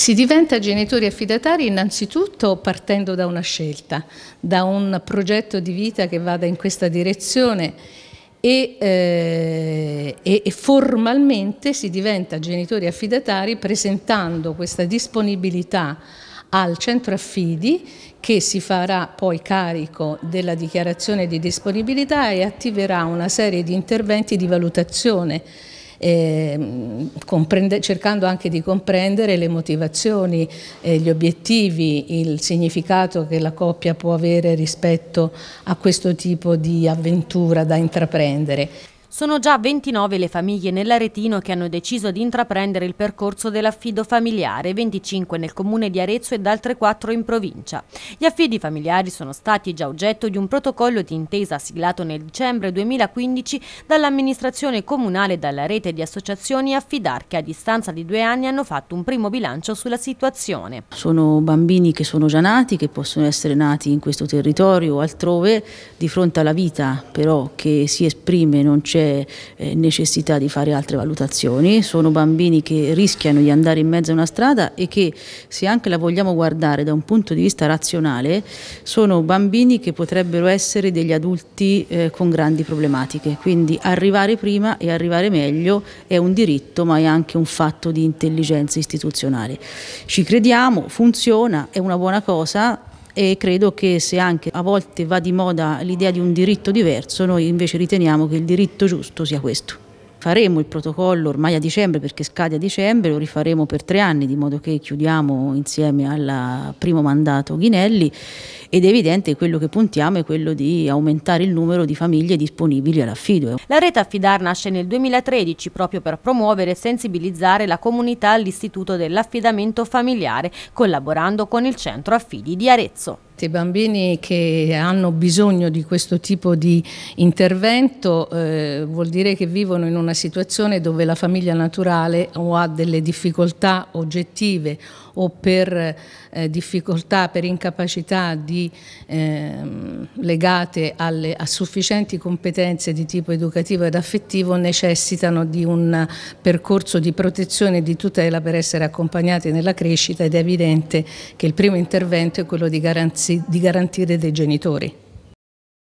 Si diventa genitori affidatari innanzitutto partendo da una scelta, da un progetto di vita che vada in questa direzione e, eh, e, formalmente si diventa genitori affidatari presentando questa disponibilità al centro affidi che si farà poi carico della dichiarazione di disponibilità e attiverà una serie di interventi di valutazione eh, cercando anche di comprendere le motivazioni, eh, gli obiettivi, il significato che la coppia può avere rispetto a questo tipo di avventura da intraprendere. Sono già 29 le famiglie nell'Aretino che hanno deciso di intraprendere il percorso dell'affido familiare, 25 nel comune di Arezzo ed altre 4 in provincia. Gli affidi familiari sono stati già oggetto di un protocollo di intesa siglato nel dicembre 2015 dall'amministrazione comunale e dalla rete di associazioni Affidar che a distanza di due anni hanno fatto un primo bilancio sulla situazione. Sono bambini che sono già nati, che possono essere nati in questo territorio o altrove, di fronte alla vita però che si esprime non c'è c'è eh, necessità di fare altre valutazioni, sono bambini che rischiano di andare in mezzo a una strada e che se anche la vogliamo guardare da un punto di vista razionale, sono bambini che potrebbero essere degli adulti eh, con grandi problematiche, quindi arrivare prima e arrivare meglio è un diritto ma è anche un fatto di intelligenza istituzionale. Ci crediamo, funziona, è una buona cosa, e credo che se anche a volte va di moda l'idea di un diritto diverso, noi invece riteniamo che il diritto giusto sia questo faremo il protocollo ormai a dicembre perché scade a dicembre, lo rifaremo per tre anni di modo che chiudiamo insieme al primo mandato Ghinelli ed è evidente che quello che puntiamo è quello di aumentare il numero di famiglie disponibili all'affido. La rete Affidar nasce nel 2013 proprio per promuovere e sensibilizzare la comunità all'istituto dell'affidamento familiare collaborando con il centro affidi di Arezzo. I bambini che hanno bisogno di questo tipo di intervento eh, vuol dire che vivono in una situazione dove la famiglia naturale o ha delle difficoltà oggettive o per eh, difficoltà, per incapacità di, ehm, legate alle, a sufficienti competenze di tipo educativo ed affettivo necessitano di un percorso di protezione e di tutela per essere accompagnati nella crescita ed è evidente che il primo intervento è quello di, garanzi, di garantire dei genitori.